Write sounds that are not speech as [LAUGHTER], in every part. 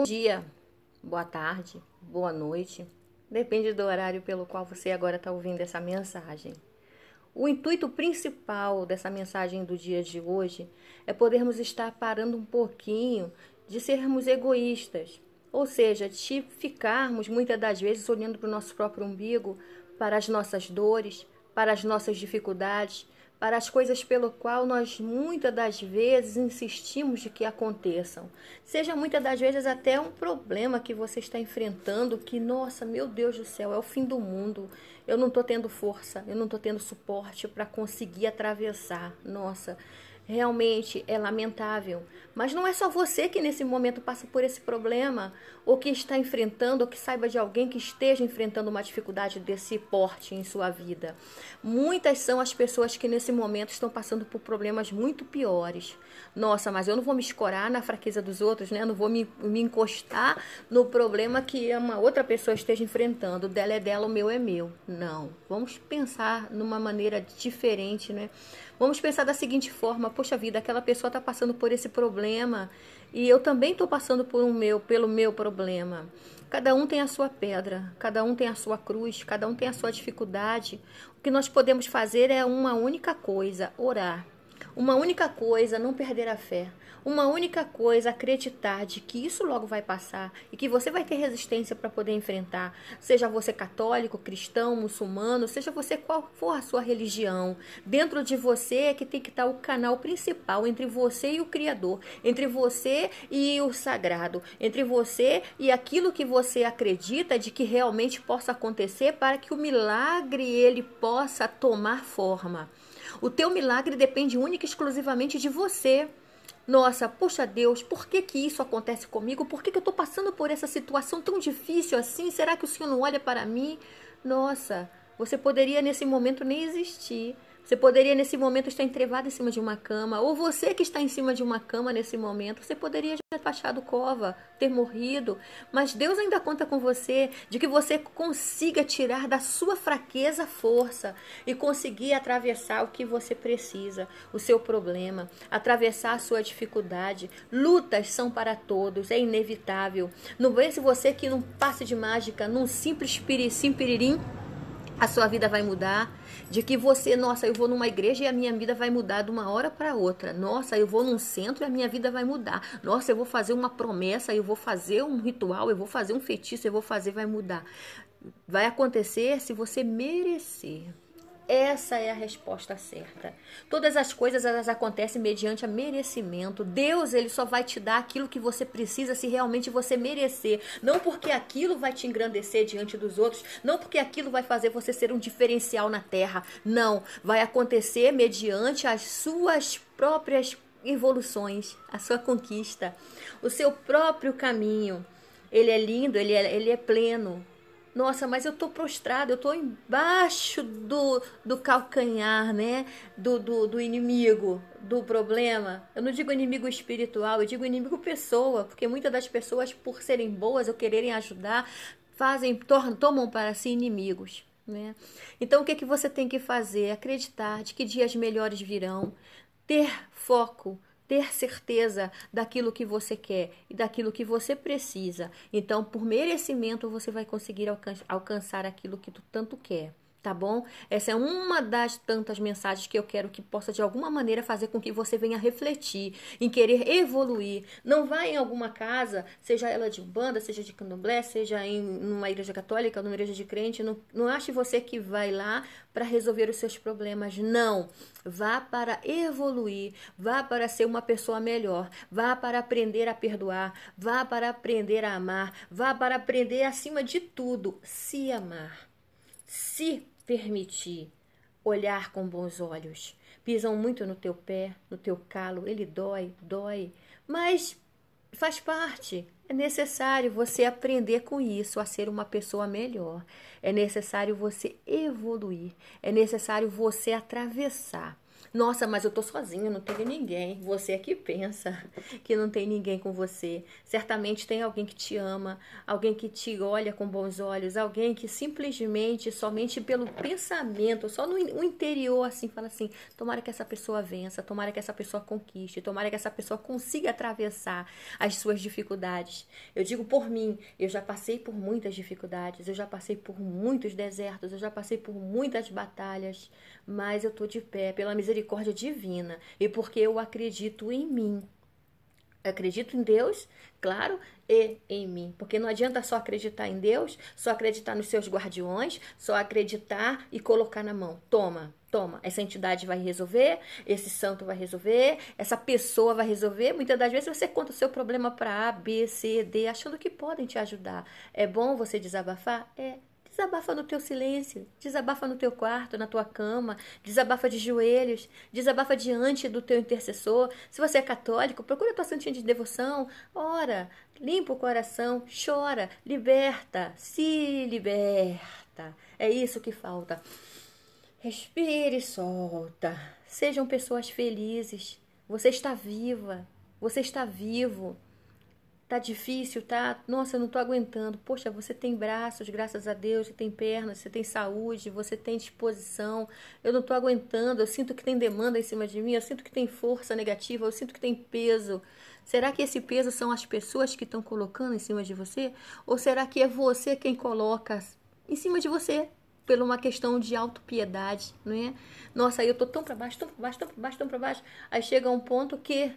Bom dia, boa tarde, boa noite. Depende do horário pelo qual você agora está ouvindo essa mensagem. O intuito principal dessa mensagem do dia de hoje é podermos estar parando um pouquinho de sermos egoístas, ou seja, de ficarmos muitas das vezes olhando para o nosso próprio umbigo, para as nossas dores, para as nossas dificuldades, para as coisas pelo qual nós muitas das vezes insistimos de que aconteçam. Seja muitas das vezes até um problema que você está enfrentando que, nossa, meu Deus do céu, é o fim do mundo. Eu não estou tendo força, eu não estou tendo suporte para conseguir atravessar. Nossa, Realmente é lamentável, mas não é só você que nesse momento passa por esse problema, ou que está enfrentando, ou que saiba de alguém que esteja enfrentando uma dificuldade desse porte em sua vida. Muitas são as pessoas que nesse momento estão passando por problemas muito piores. Nossa, mas eu não vou me escorar na fraqueza dos outros, né? não vou me, me encostar no problema que uma outra pessoa esteja enfrentando. O dela é dela, o meu é meu. Não. Vamos pensar numa maneira diferente, né? Vamos pensar da seguinte forma, poxa vida, aquela pessoa está passando por esse problema e eu também estou passando por um meu, pelo meu problema. Cada um tem a sua pedra, cada um tem a sua cruz, cada um tem a sua dificuldade. O que nós podemos fazer é uma única coisa: orar uma única coisa, não perder a fé. Uma única coisa, acreditar de que isso logo vai passar e que você vai ter resistência para poder enfrentar. Seja você católico, cristão, muçulmano, seja você qual for a sua religião, dentro de você é que tem que estar tá o canal principal entre você e o Criador, entre você e o sagrado, entre você e aquilo que você acredita de que realmente possa acontecer para que o milagre ele possa tomar forma. O teu milagre depende única e exclusivamente de você. Nossa, poxa Deus, por que que isso acontece comigo? Por que, que eu estou passando por essa situação tão difícil assim? Será que o Senhor não olha para mim? Nossa, você poderia nesse momento nem existir. Você poderia nesse momento estar entrevado em cima de uma cama, ou você que está em cima de uma cama nesse momento, você poderia já ter fachado cova, ter morrido, mas Deus ainda conta com você de que você consiga tirar da sua fraqueza força e conseguir atravessar o que você precisa, o seu problema, atravessar a sua dificuldade. Lutas são para todos, é inevitável. Não vence você que não passe de mágica, num simples piri, sim piririm a sua vida vai mudar, de que você, nossa, eu vou numa igreja e a minha vida vai mudar de uma hora para outra. Nossa, eu vou num centro e a minha vida vai mudar. Nossa, eu vou fazer uma promessa, eu vou fazer um ritual, eu vou fazer um feitiço, eu vou fazer, vai mudar. Vai acontecer se você merecer. Essa é a resposta certa. Todas as coisas elas acontecem mediante a merecimento. Deus ele só vai te dar aquilo que você precisa se realmente você merecer, não porque aquilo vai te engrandecer diante dos outros, não porque aquilo vai fazer você ser um diferencial na terra. Não, vai acontecer mediante as suas próprias evoluções, a sua conquista, o seu próprio caminho. Ele é lindo, ele é, ele é pleno, nossa, mas eu tô prostrado, eu tô embaixo do, do calcanhar, né? Do, do, do inimigo, do problema. Eu não digo inimigo espiritual, eu digo inimigo pessoa, porque muitas das pessoas, por serem boas ou quererem ajudar, fazem, tornam, tomam para si inimigos. Né? Então, o que, é que você tem que fazer? Acreditar de que dias melhores virão, ter foco, ter certeza daquilo que você quer e daquilo que você precisa. Então, por merecimento, você vai conseguir alcançar aquilo que tu tanto quer tá bom? Essa é uma das tantas mensagens que eu quero que possa de alguma maneira fazer com que você venha refletir, em querer evoluir. Não vá em alguma casa, seja ela de banda, seja de candomblé, seja em numa igreja católica, numa igreja de crente, não, não ache você que vai lá para resolver os seus problemas, não. Vá para evoluir, vá para ser uma pessoa melhor, vá para aprender a perdoar, vá para aprender a amar, vá para aprender acima de tudo se amar. Se permitir olhar com bons olhos. Pisam muito no teu pé, no teu calo, ele dói, dói, mas faz parte. É necessário você aprender com isso, a ser uma pessoa melhor. É necessário você evoluir. É necessário você atravessar. Nossa, mas eu tô sozinha, não tenho ninguém. Você é que pensa [LAUGHS] que não tem ninguém com você. Certamente tem alguém que te ama, alguém que te olha com bons olhos, alguém que simplesmente, somente pelo pensamento, só no interior, assim, fala assim: tomara que essa pessoa vença, tomara que essa pessoa conquiste, tomara que essa pessoa consiga atravessar as suas dificuldades. Eu digo por mim, eu já passei por muitas dificuldades, eu já passei por muitos desertos, eu já passei por muitas batalhas, mas eu tô de pé pela misericórdia misericórdia divina e porque eu acredito em mim. acredito em Deus, claro, e em mim. Porque não adianta só acreditar em Deus, só acreditar nos seus guardiões, só acreditar e colocar na mão. Toma, toma. Essa entidade vai resolver, esse santo vai resolver, essa pessoa vai resolver. Muitas das vezes você conta o seu problema para A, B, C, D, achando que podem te ajudar. É bom você desabafar? É. Desabafa no teu silêncio, desabafa no teu quarto, na tua cama, desabafa de joelhos, desabafa diante do teu intercessor. Se você é católico, procura a tua santinha de devoção, ora, limpa o coração, chora, liberta, se liberta. É isso que falta. Respire e solta. Sejam pessoas felizes. Você está viva, você está vivo tá difícil, tá? Nossa, eu não tô aguentando. Poxa, você tem braços, graças a Deus, você tem pernas, você tem saúde, você tem disposição. Eu não tô aguentando, eu sinto que tem demanda em cima de mim, eu sinto que tem força negativa, eu sinto que tem peso. Será que esse peso são as pessoas que estão colocando em cima de você? Ou será que é você quem coloca em cima de você? Por uma questão de autopiedade, não é? Nossa, aí eu tô tão pra baixo, tão para baixo, tão para baixo, tão para baixo. Aí chega um ponto que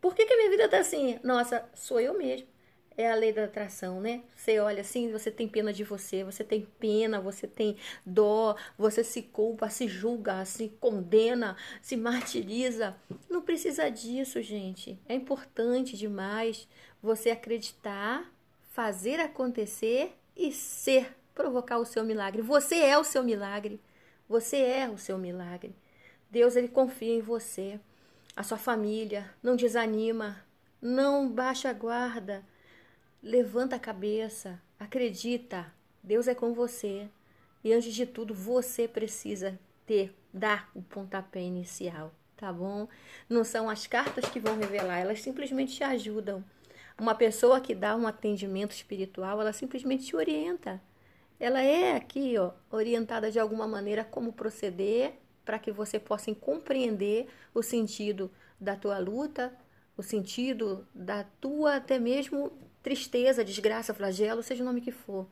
por que, que a minha vida tá assim? Nossa, sou eu mesmo. É a lei da atração, né? Você olha assim, você tem pena de você, você tem pena, você tem dó, você se culpa, se julga, se condena, se martiriza. Não precisa disso, gente. É importante demais você acreditar, fazer acontecer e ser, provocar o seu milagre. Você é o seu milagre. Você é o seu milagre. Deus ele confia em você a sua família, não desanima, não baixa a guarda, levanta a cabeça, acredita, Deus é com você. E antes de tudo, você precisa ter, dar o pontapé inicial, tá bom? Não são as cartas que vão revelar, elas simplesmente te ajudam. Uma pessoa que dá um atendimento espiritual, ela simplesmente te orienta. Ela é aqui, ó, orientada de alguma maneira como proceder para que você possa compreender o sentido da tua luta, o sentido da tua até mesmo tristeza, desgraça, flagelo, seja o nome que for.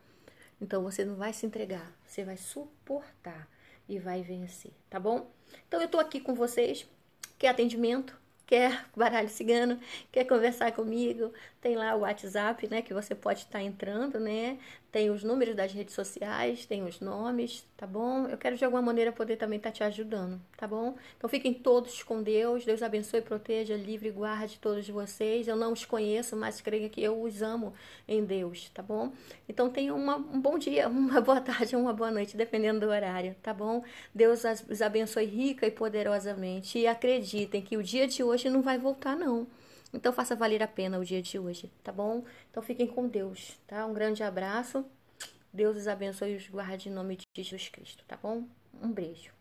Então você não vai se entregar, você vai suportar e vai vencer, tá bom? Então eu tô aqui com vocês, que é atendimento, quer baralho cigano, quer conversar comigo, tem lá o WhatsApp, né, que você pode estar tá entrando, né? Tem os números das redes sociais, tem os nomes, tá bom? Eu quero de alguma maneira poder também estar tá te ajudando, tá bom? Então fiquem todos com Deus, Deus abençoe, proteja, livre, guarde todos vocês. Eu não os conheço, mas creia que eu os amo em Deus, tá bom? Então tenha uma, um bom dia, [LAUGHS] uma boa tarde, uma boa noite, dependendo do horário, tá bom? Deus os abençoe rica e poderosamente. E acreditem que o dia de hoje hoje não vai voltar, não. Então faça valer a pena o dia de hoje, tá bom? Então fiquem com Deus, tá? Um grande abraço. Deus os abençoe e os guarde em nome de Jesus Cristo, tá bom? Um beijo.